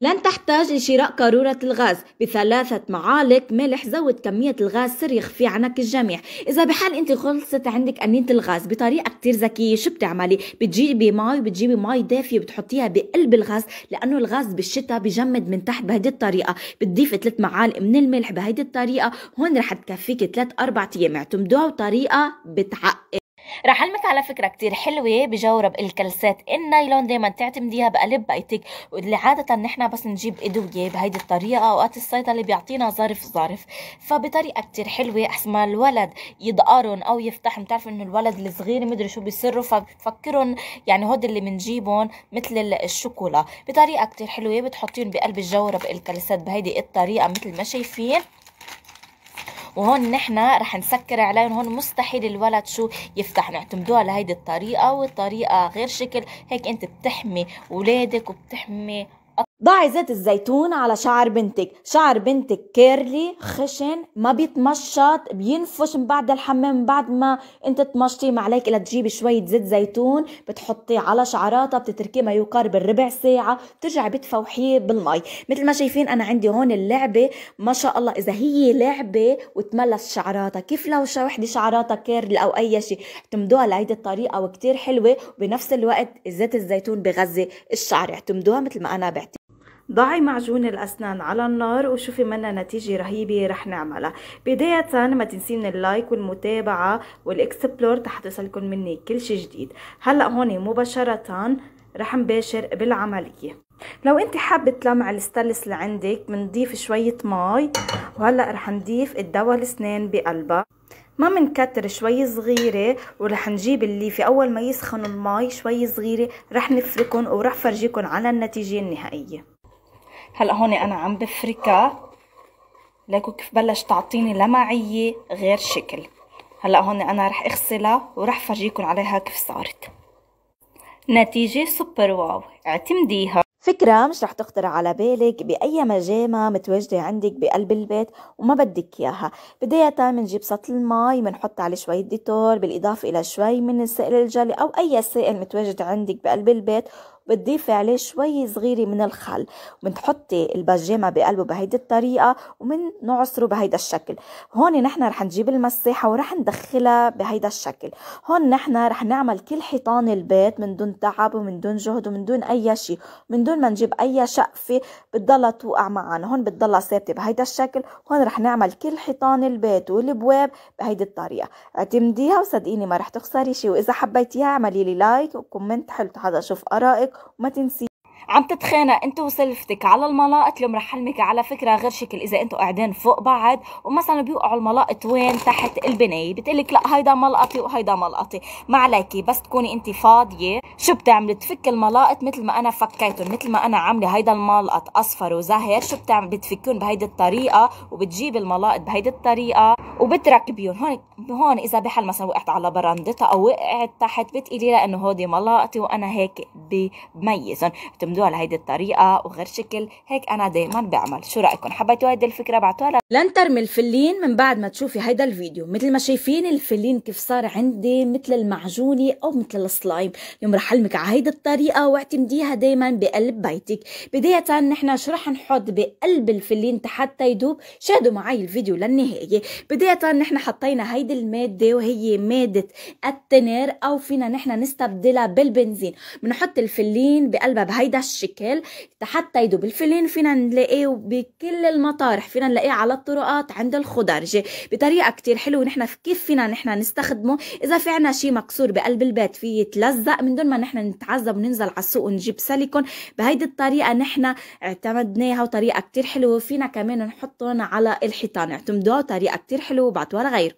لن تحتاج لشراء قارورة الغاز بثلاثة معالق ملح زود كمية الغاز سر يخفي عنك الجميع إذا بحال أنت خلصت عندك أنينة الغاز بطريقة كتير ذكية شو بتعملي بتجيبي مي بتجيبي مي دافية بتحطيها بقلب الغاز لأنه الغاز بالشتاء بجمد من تحت بهيدي الطريقة بتضيفي ثلاث معالق من الملح بهيدي الطريقة هون رح تكفيك ثلاث أربع أيام اعتمدوها وطريقة بتعقل رح علمك على فكره كتير حلوه بجورب الكلسات النايلون دايما تعتمديها بقلب بيتك واللي عاده نحنا بس نجيب ادويه بهيدي الطريقه اوقات الصيدلي بيعطينا ظرف ظرف فبطريقه كتير حلوه احسن ما الولد يدقرن او يفتحن بتعرف انه الولد الصغير مدري شو بيصروا فبفكرن يعني هود اللي بنجيبهم مثل الشوكولا بطريقه كتير حلوه بتحطيهم بقلب الجورب الكلسات بهيدي الطريقه مثل ما شايفين وهون نحن رح نسكر عليهم هون مستحيل الولد شو يفتح نعتمدوها لهيدي الطريقه والطريقه غير شكل هيك انت بتحمي اولادك وبتحمي ضعي زيت الزيتون على شعر بنتك شعر بنتك كيرلي خشن ما بيتمشط بينفش من بعد الحمام بعد ما انت تمشطي ما عليك الا تجيبي شوية زيت زيتون بتحطيه على شعراتها بتتركيه ما يقارب الربع ساعة بترجعي بتفوحيه بالمي مثل ما شايفين انا عندي هون اللعبة ما شاء الله اذا هي لعبة وتملس شعراتها كيف لو وحدة شعراتها كيرلي او اي شيء اعتمدوها لهيدي الطريقة وكتير حلوة وبنفس الوقت زيت الزيتون بغذي الشعر اعتمدوها مثل ما انا بعتمد ضعي معجون الأسنان على النار وشوفي منا نتيجة رهيبة رح نعملها بداية ما تنسين اللايك والمتابعة والإكسبلور تحتوصلكم مني كل شي جديد هلأ هون مباشرة رح نباشر بالعملية لو انت حابة تلمع الستلس اللي عندك بنضيف شوية مي وهلأ رح نضيف الدواء الاسنان بقلبها ما منكتر شوي صغيرة ورح نجيب الليفة أول ما يسخن المي شوي صغيرة رح نفركن ورح فرجيكن على النتيجة النهائية هلا هون انا عم بفركها ليكو كيف بلش تعطيني لمعيه غير شكل هلا هون انا رح اغسلها ورح فرجيكم عليها كيف صارت نتيجة سوبر واو اعتمديها فكرة مش رح تخطر على بالك بأي مجامة متواجدة عندك بقلب البيت وما بدك إياها بداية بنجيب سطل المي بنحط عليه شوية ديتول بالإضافة إلى شوي من السائل الجلي أو أي سائل متواجد عندك بقلب البيت بتضيفي عليه شوي صغيرة من الخل وبنحطي البجامة بقلبه بهيدي الطريقة وبنعصره بهيدا الشكل هون نحن رح نجيب المساحة ورح ندخلها بهيدا الشكل هون نحن رح نعمل كل حيطان البيت من دون تعب ومن دون جهد ومن دون أي شيء من دون ما نجيب أي شقفة بتضلها توقع معنا هون بتضلها ثابتة بهيدا الشكل هون رح نعمل كل حيطان البيت والبواب بهيدي الطريقة اعتمديها وصدقيني ما رح تخسري شيء وإذا حبيتيها اعملي لي لايك وكومنت حلو هذا شوف آرائك وما تنسي عم تتخانق انت وسلفتك على الملاقط اليوم رح حلمك على فكره غير شكل اذا انتوا قاعدين فوق بعض ومثلا بيوقعوا الملاقط وين تحت البنايه بتقلك لا هيدا ملقطي وهيدا ملقطي ما عليكي بس تكوني انت فاضيه شو بتعملي تفك الملاقط مثل ما انا فكيتهم مثل ما انا عامله هيدا الملقط اصفر وزهر شو بتعمل بتفكون بهيدي الطريقه وبتجيب الملاقط بهيدي الطريقه وبتركبيهم هون هون اذا بحال مثلا وقعت على برندتها او وقعت تحت بتقولي لها انه هودي ملاقطي وانا هيك بميزهم بتمدوها لهيدي الطريقه وغير شكل هيك انا دائما بعمل شو رايكم حبيتوا هيدي الفكره بعتوها لن ترمي الفلين من بعد ما تشوفي هيدا الفيديو مثل ما شايفين الفلين كيف صار عندي مثل المعجونه او مثل السلايم اليوم رح حلمك على هيدي الطريقه واعتمديها دائما بقلب بيتك بدايه نحن شو رح نحط بقلب الفلين حتى يدوب شاهدوا معي الفيديو للنهايه بدايه نحن حطينا هيدي المادة وهي مادة التنير أو فينا نحن نستبدلها بالبنزين بنحط الفلين بقلبها بهيدا الشكل حتى يدوب الفلين فينا نلاقيه بكل المطارح فينا نلاقيه على الطرقات عند الخضرجة بطريقة كتير حلوة نحن كيف فينا نحن نستخدمه إذا في عنا شي مكسور بقلب البيت فيه يتلزق من دون ما نحن نتعذب وننزل على السوق ونجيب سيليكون بهيدي الطريقة نحن اعتمدناها وطريقة كتير حلوة فينا كمان نحطهم على الحيطان اعتمدوها طريقة كتير حلوة وبعتوها لغيركم